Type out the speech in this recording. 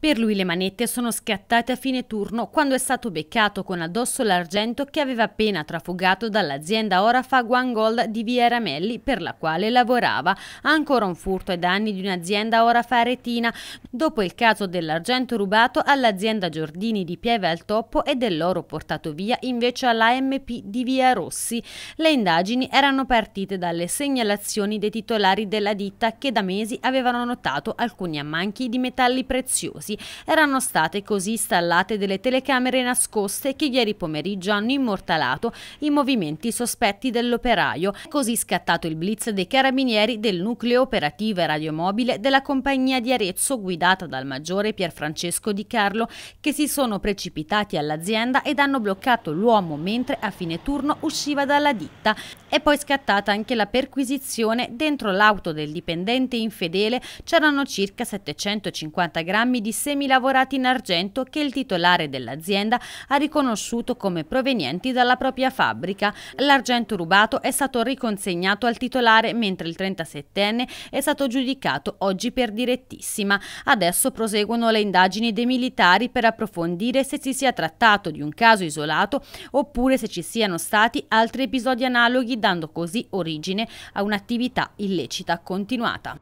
Per lui le manette sono scattate a fine turno quando è stato beccato con addosso l'argento che aveva appena trafugato dall'azienda Orafa Guangol di Via Ramelli per la quale lavorava. Ancora un furto ai danni di un'azienda Orafa Aretina dopo il caso dell'argento rubato all'azienda Giordini di Pieve al Toppo e dell'oro portato via invece all'AMP di Via Rossi. Le indagini erano partite dalle segnalazioni dei titolari della ditta che da mesi avevano notato alcuni ammanchi di metalli preziosi scorsi erano state così installate delle telecamere nascoste che ieri pomeriggio hanno immortalato i movimenti sospetti dell'operaio. Così scattato il blitz dei carabinieri del nucleo operativo e radiomobile della compagnia di Arezzo guidata dal maggiore Pierfrancesco Di Carlo che si sono precipitati all'azienda ed hanno bloccato l'uomo mentre a fine turno usciva dalla ditta. E poi scattata anche la perquisizione dentro l'auto del dipendente infedele c'erano circa 750 grammi di semilavorati in argento che il titolare dell'azienda ha riconosciuto come provenienti dalla propria fabbrica. L'argento rubato è stato riconsegnato al titolare mentre il 37enne è stato giudicato oggi per direttissima. Adesso proseguono le indagini dei militari per approfondire se si sia trattato di un caso isolato oppure se ci siano stati altri episodi analoghi dando così origine a un'attività illecita continuata.